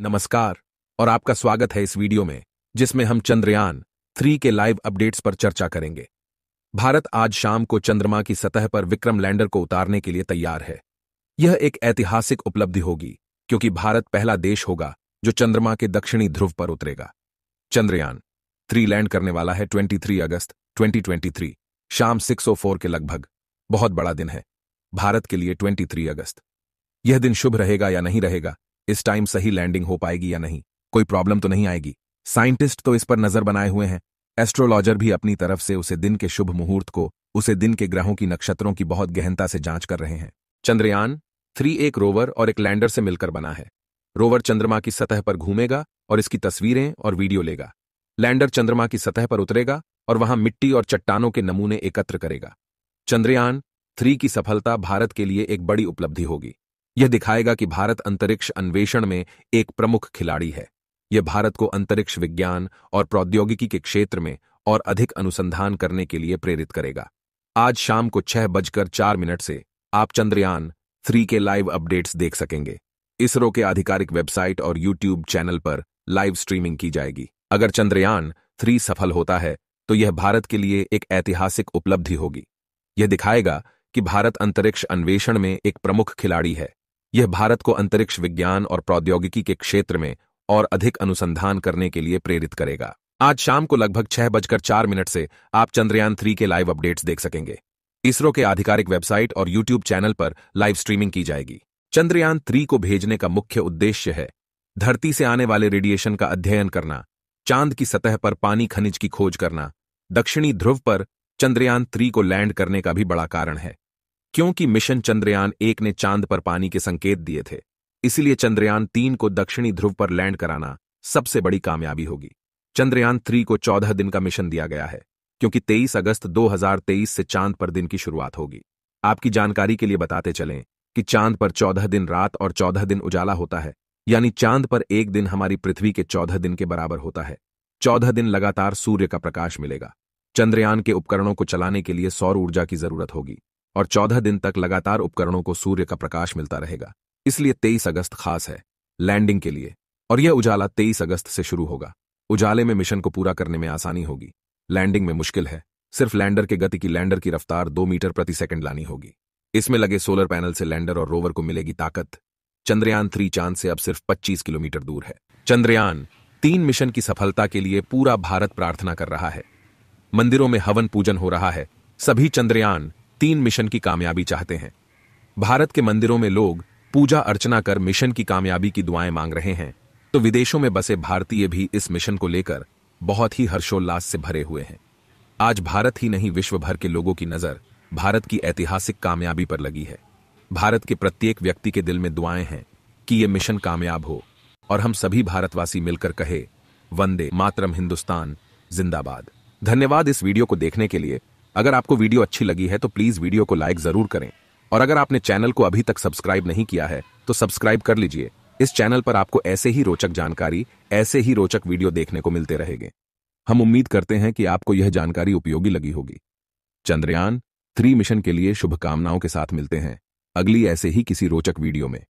नमस्कार और आपका स्वागत है इस वीडियो में जिसमें हम चंद्रयान थ्री के लाइव अपडेट्स पर चर्चा करेंगे भारत आज शाम को चंद्रमा की सतह पर विक्रम लैंडर को उतारने के लिए तैयार है यह एक ऐतिहासिक उपलब्धि होगी क्योंकि भारत पहला देश होगा जो चंद्रमा के दक्षिणी ध्रुव पर उतरेगा चंद्रयान थ्री लैंड करने वाला है ट्वेंटी अगस्त ट्वेंटी शाम सिक्स के लगभग बहुत बड़ा दिन है भारत के लिए 23 अगस्त यह दिन शुभ रहेगा या नहीं रहेगा इस टाइम सही लैंडिंग हो पाएगी या नहीं कोई प्रॉब्लम तो नहीं आएगी साइंटिस्ट तो इस पर नजर बनाए हुए हैं एस्ट्रोलॉजर भी अपनी तरफ से उसे दिन के शुभ मुहूर्त को उसे दिन के ग्रहों की नक्षत्रों की बहुत गहनता से जांच कर रहे हैं चंद्रयान थ्री एक रोवर और एक लैंडर से मिलकर बना है रोवर चंद्रमा की सतह पर घूमेगा और इसकी तस्वीरें और वीडियो लेगा लैंडर चंद्रमा की सतह पर उतरेगा और वहां मिट्टी और चट्टानों के नमूने एकत्र करेगा चंद्रयान थ्री की सफलता भारत के लिए एक बड़ी उपलब्धि होगी यह दिखाएगा कि भारत अंतरिक्ष अन्वेषण में एक प्रमुख खिलाड़ी है यह भारत को अंतरिक्ष विज्ञान और प्रौद्योगिकी के क्षेत्र में और अधिक अनुसंधान करने के लिए प्रेरित करेगा आज शाम को छह बजकर चार मिनट से आप चंद्रयान थ्री के लाइव अपडेट्स देख सकेंगे इसरो के आधिकारिक वेबसाइट और यूट्यूब चैनल पर लाइव स्ट्रीमिंग की जाएगी अगर चंद्रयान थ्री सफल होता है तो यह भारत के लिए एक ऐतिहासिक उपलब्धि होगी यह दिखाएगा कि भारत अंतरिक्ष अन्वेषण में एक प्रमुख खिलाड़ी है यह भारत को अंतरिक्ष विज्ञान और प्रौद्योगिकी के क्षेत्र में और अधिक अनुसंधान करने के लिए प्रेरित करेगा आज शाम को लगभग छह बजकर चार मिनट से आप चंद्रयान थ्री के लाइव अपडेट्स देख सकेंगे इसरो के आधिकारिक वेबसाइट और यूट्यूब चैनल पर लाइव स्ट्रीमिंग की जाएगी चंद्रयान थ्री को भेजने का मुख्य उद्देश्य है धरती से आने वाले रेडिएशन का अध्ययन करना चांद की सतह पर पानी खनिज की खोज करना दक्षिणी ध्रुव पर चंद्रयान थ्री को लैंड करने का भी बड़ा कारण है क्योंकि मिशन चंद्रयान एक ने चांद पर पानी के संकेत दिए थे इसलिए चंद्रयान तीन को दक्षिणी ध्रुव पर लैंड कराना सबसे बड़ी कामयाबी होगी चंद्रयान थ्री को चौदह दिन का मिशन दिया गया है क्योंकि 23 अगस्त 2023 से चांद पर दिन की शुरुआत होगी आपकी जानकारी के लिए बताते चलें कि चांद पर 14 दिन रात और 14 दिन उजाला होता है यानी चांद पर एक दिन हमारी पृथ्वी के 14 दिन के बराबर होता है 14 दिन लगातार सूर्य का प्रकाश मिलेगा चंद्रयान के उपकरणों को चलाने के लिए सौर ऊर्जा की जरूरत होगी और चौदह दिन तक लगातार उपकरणों को सूर्य का प्रकाश मिलता रहेगा इसलिए तेईस अगस्त खास है लैंडिंग के लिए और यह उजाला तेईस अगस्त से शुरू होगा उजाले में मिशन को पूरा करने में आसानी होगी लैंडिंग में मुश्किल है सिर्फ लैंडर के गति की लैंडर की रफ्तार दो मीटर प्रति सेकंड लानी होगी इसमें लगे सोलर पैनल से लैंडर और रोवर को मिलेगी ताकत चंद्रयान थ्री चांद से अब सिर्फ 25 किलोमीटर दूर है चंद्रयान तीन मिशन की सफलता के लिए पूरा भारत प्रार्थना कर रहा है मंदिरों में हवन पूजन हो रहा है सभी चंद्रयान तीन मिशन की कामयाबी चाहते हैं भारत के मंदिरों में लोग पूजा अर्चना कर मिशन की कामयाबी की दुआएं मांग रहे हैं तो विदेशों में बसे भारतीय भी इस मिशन को लेकर बहुत ही हर्षोल्लास से भरे हुए हैं आज भारत ही नहीं विश्व भर के लोगों की नजर भारत की ऐतिहासिक कामयाबी पर लगी है भारत के प्रत्येक व्यक्ति के दिल में दुआएं हैं कि ये मिशन कामयाब हो और हम सभी भारतवासी मिलकर कहे वंदे मातरम हिंदुस्तान जिंदाबाद धन्यवाद इस वीडियो को देखने के लिए अगर आपको वीडियो अच्छी लगी है तो प्लीज वीडियो को लाइक जरूर करें और अगर आपने चैनल को अभी तक सब्सक्राइब नहीं किया है तो सब्सक्राइब कर लीजिए इस चैनल पर आपको ऐसे ही रोचक जानकारी ऐसे ही रोचक वीडियो देखने को मिलते रहेंगे हम उम्मीद करते हैं कि आपको यह जानकारी उपयोगी लगी होगी चंद्रयान थ्री मिशन के लिए शुभकामनाओं के साथ मिलते हैं अगली ऐसे ही किसी रोचक वीडियो में